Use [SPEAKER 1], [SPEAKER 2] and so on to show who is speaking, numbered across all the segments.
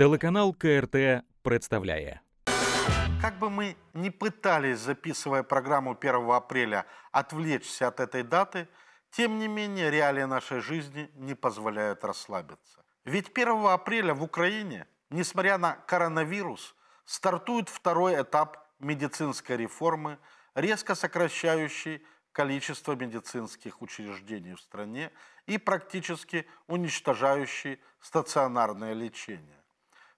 [SPEAKER 1] Телеканал КРТ представляет. Как бы мы ни пытались, записывая программу 1 апреля, отвлечься от этой даты, тем не менее реалии нашей жизни не позволяют расслабиться. Ведь 1 апреля в Украине, несмотря на коронавирус, стартует второй этап медицинской реформы, резко сокращающий количество медицинских учреждений в стране и практически уничтожающий стационарное лечение.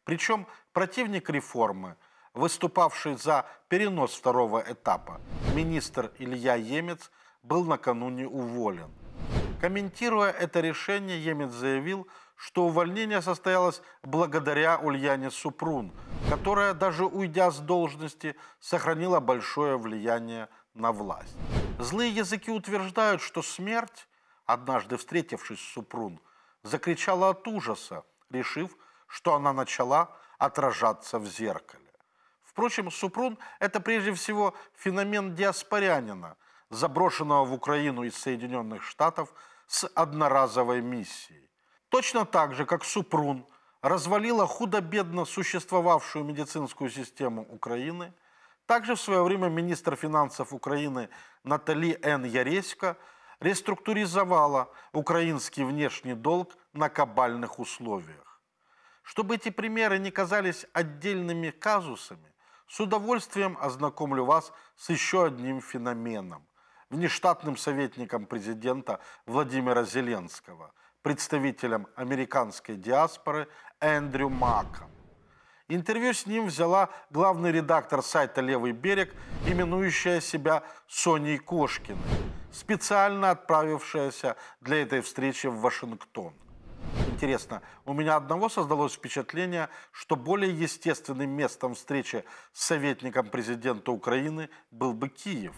[SPEAKER 1] Причем противник реформы, выступавший за перенос второго этапа, министр Илья Емец, был накануне уволен. Комментируя это решение, Емец заявил, что увольнение состоялось благодаря Ульяне Супрун, которая, даже уйдя с должности, сохранила большое влияние на власть. Злые языки утверждают, что смерть, однажды встретившись с Супрун, закричала от ужаса, решив, что она начала отражаться в зеркале. Впрочем, Супрун – это прежде всего феномен диаспорянина, заброшенного в Украину из Соединенных Штатов с одноразовой миссией. Точно так же, как Супрун развалила худо-бедно существовавшую медицинскую систему Украины, также в свое время министр финансов Украины Натали Н. Яреська реструктуризовала украинский внешний долг на кабальных условиях. Чтобы эти примеры не казались отдельными казусами, с удовольствием ознакомлю вас с еще одним феноменом – внештатным советником президента Владимира Зеленского, представителем американской диаспоры Эндрю Маком. Интервью с ним взяла главный редактор сайта «Левый берег», именующая себя Соней Кошкиной, специально отправившаяся для этой встречи в Вашингтон – интересно, у меня одного создалось впечатление, что более естественным местом встречи с советником президента Украины был бы Киев.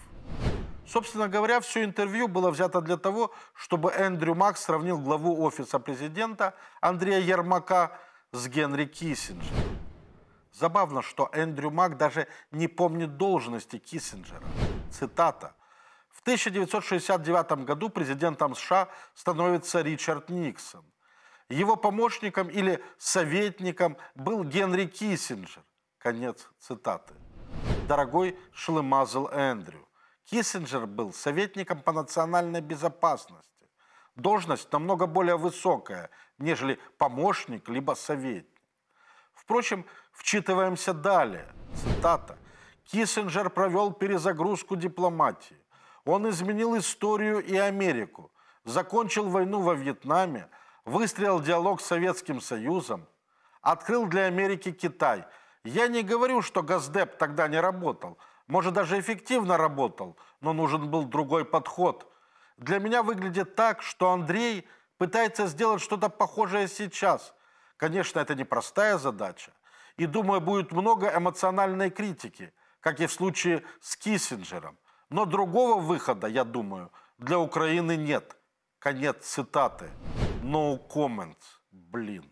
[SPEAKER 1] Собственно говоря, все интервью было взято для того, чтобы Эндрю Макс сравнил главу офиса президента Андрея Ермака с Генри Киссинджером. Забавно, что Эндрю Мак даже не помнит должности Киссинджера. Цитата. В 1969 году президентом США становится Ричард Никсон. Его помощником или советником был Генри Киссинджер. Конец цитаты. Дорогой Шлемазл Эндрю, Киссинджер был советником по национальной безопасности. Должность намного более высокая, нежели помощник либо советник. Впрочем, вчитываемся далее. Цитата. Киссинджер провел перезагрузку дипломатии. Он изменил историю и Америку, закончил войну во Вьетнаме – Выстрелил диалог с Советским Союзом, открыл для Америки Китай. Я не говорю, что Газдеп тогда не работал, может, даже эффективно работал, но нужен был другой подход. Для меня выглядит так, что Андрей пытается сделать что-то похожее сейчас. Конечно, это непростая задача, и, думаю, будет много эмоциональной критики, как и в случае с Киссинджером. Но другого выхода, я думаю, для Украины нет. Конец цитаты. No comment, блин.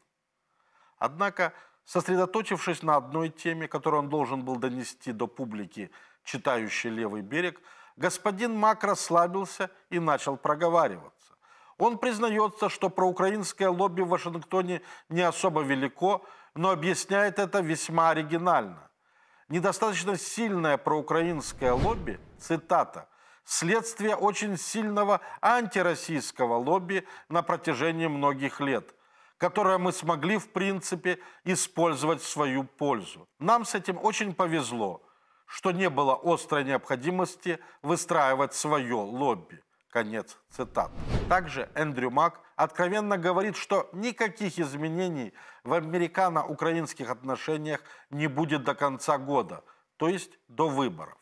[SPEAKER 1] Однако, сосредоточившись на одной теме, которую он должен был донести до публики, читающей «Левый берег», господин Мак расслабился и начал проговариваться. Он признается, что проукраинское лобби в Вашингтоне не особо велико, но объясняет это весьма оригинально. Недостаточно сильное проукраинское лобби, цитата, следствие очень сильного антироссийского лобби на протяжении многих лет, которое мы смогли, в принципе, использовать в свою пользу. Нам с этим очень повезло, что не было острой необходимости выстраивать свое лобби. Конец цитат. Также Эндрю Мак откровенно говорит, что никаких изменений в американо-украинских отношениях не будет до конца года, то есть до выборов.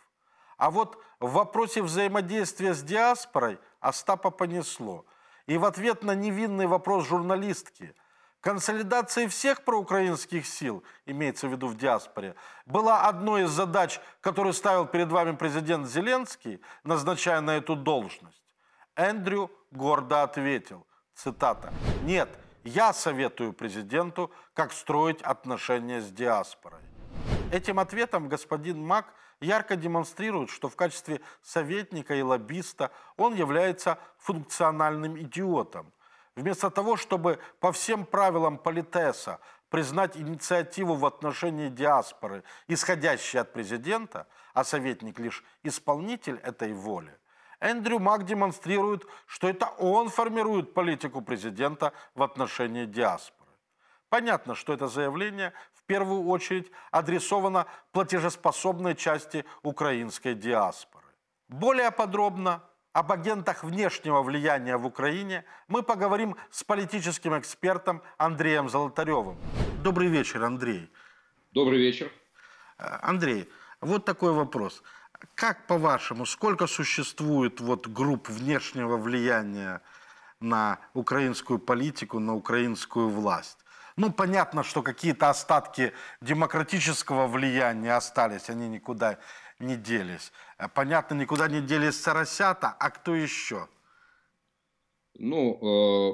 [SPEAKER 1] А вот в вопросе взаимодействия с диаспорой Остапа понесло. И в ответ на невинный вопрос журналистки – Консолидация всех проукраинских сил, имеется в виду в диаспоре, была одной из задач, которую ставил перед вами президент Зеленский, назначая на эту должность. Эндрю гордо ответил, цитата, «Нет, я советую президенту, как строить отношения с диаспорой». Этим ответом господин Мак – ярко демонстрирует, что в качестве советника и лоббиста он является функциональным идиотом. Вместо того, чтобы по всем правилам политеса признать инициативу в отношении диаспоры, исходящей от президента, а советник лишь исполнитель этой воли, Эндрю Мак демонстрирует, что это он формирует политику президента в отношении диаспоры. Понятно, что это заявление первую очередь адресована платежеспособной части украинской диаспоры. Более подробно об агентах внешнего влияния в Украине мы поговорим с политическим экспертом Андреем Золотаревым. Добрый вечер, Андрей. Добрый вечер. Э, Андрей, вот такой вопрос. Как по-вашему, сколько существует вот групп внешнего влияния на украинскую политику, на украинскую власть? Ну, понятно, что какие-то остатки демократического влияния остались, они никуда не делись. Э, понятно, никуда не делись Соросята, а кто еще?
[SPEAKER 2] Ну,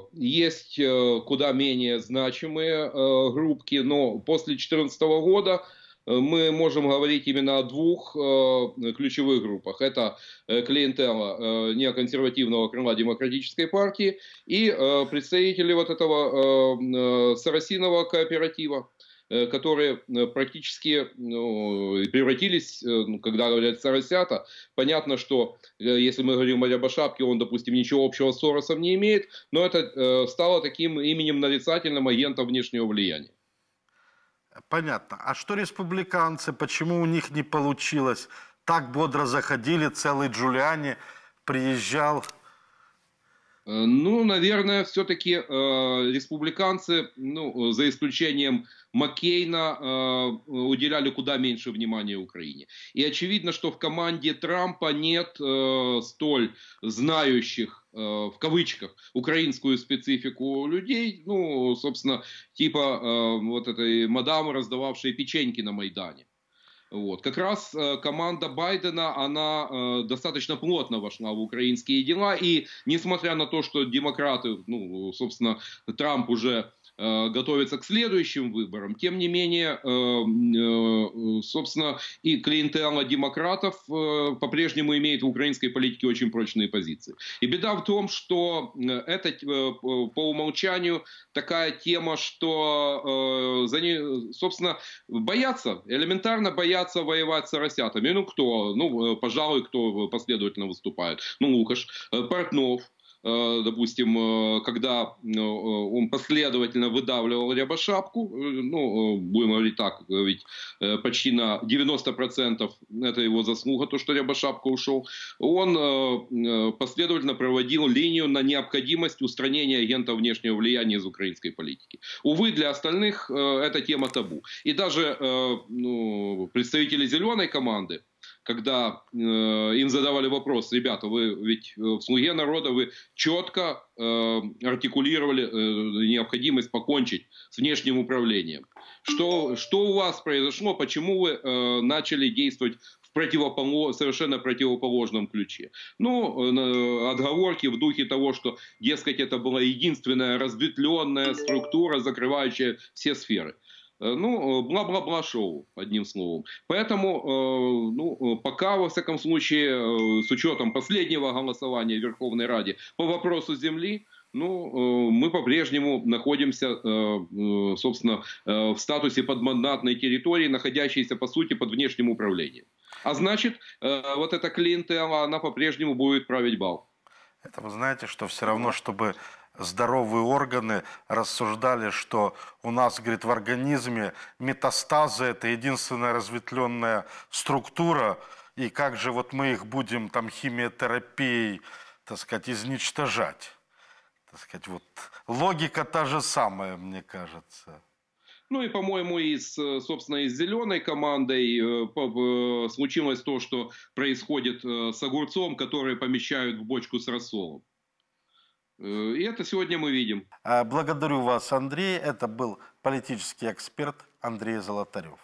[SPEAKER 2] э, есть э, куда менее значимые группки, но после 2014 года Э, мы можем говорить именно о двух э, ключевых группах. Это э, клиентела неоконсервативного крыла демократической партии и представители вот этого сарасинового кооператива которые практически ну, превратились, ну, когда говорят сарасята. понятно, что если мы говорим о Рябошапке, он, допустим, ничего общего с Соросом не имеет, но это стало таким именем нарицательным агента внешнего влияния.
[SPEAKER 1] Понятно. А что республиканцы, почему у них не получилось? Так бодро заходили, целый Джулиани приезжал Э, ну, наверное, все-таки э,
[SPEAKER 2] республиканцы, ну, за исключением Маккейна, э, уделяли куда меньше внимания Украине. И очевидно, что в команде Трампа нет э, столь знающих э, в кавычках украинскую специфику людей, ну, собственно, типа э, вот этой мадамы, раздававшей печеньки на Майдане. Вот. Как раз э, команда Байдена, она э, достаточно плотно вошла в украинские дела, и несмотря на то, что демократы, ну, собственно, Трамп уже Э, готовится к следующим выборам. Тем не менее, э, э, собственно, и клиентела демократов по-прежнему имеет в украинской политике очень прочные позиции. И беда в том, что это по умолчанию такая тема, что за ней, собственно, боятся, элементарно боятся воевать с росятами. Ну, кто? Ну, пожалуй, кто последовательно выступает? Ну, Лукаш, Портнов, Э, допустим, э, когда э, он последовательно выдавливал Рябошапку, ну, будем говорить так, ведь почти на 90% это его заслуга, то, что Рябошапка ушел, он последовательно проводил линию на необходимость устранения агента внешнего влияния из украинской политики. Увы, для остальных эта тема табу. И даже ну, представители зеленой команды, когда э, им задавали вопрос, ребята, вы ведь э, в «Слуге народа» вы четко э, артикулировали э, необходимость покончить с внешним управлением. Что, что у вас произошло, почему вы э, начали действовать в противополож, совершенно противоположном ключе. Ну, э, отговорки в духе того, что, дескать, это была единственная разветвленная структура, закрывающая все сферы. Э, ну, э, бла-бла-бла шоу, одним словом. Поэтому, э, ну, пока, во всяком случае, с учетом последнего голосования в Верховной Раде по вопросу земли, ну, мы по-прежнему находимся, собственно, в статусе подмандатной территории, находящейся, по сути, под внешним управлением. А значит, вот эта клиентела, она по-прежнему
[SPEAKER 1] будет править бал. Это вы знаете, что все равно, чтобы здоровые органы рассуждали, что у нас, говорит, в организме метастазы – это единственная разветвленная структура, и как же вот мы их будем там химиотерапией, так сказать, изничтожать? Так сказать, вот логика та же самая, мне кажется.
[SPEAKER 2] Ну и, по-моему, из, собственно, из зеленой командой э, случилось то, что происходит э, с огурцом, который помещают в бочку с рассолом. Э, и это сегодня мы видим.
[SPEAKER 1] А, благодарю вас, Андрей. Это был политический эксперт Андрей Золотарев.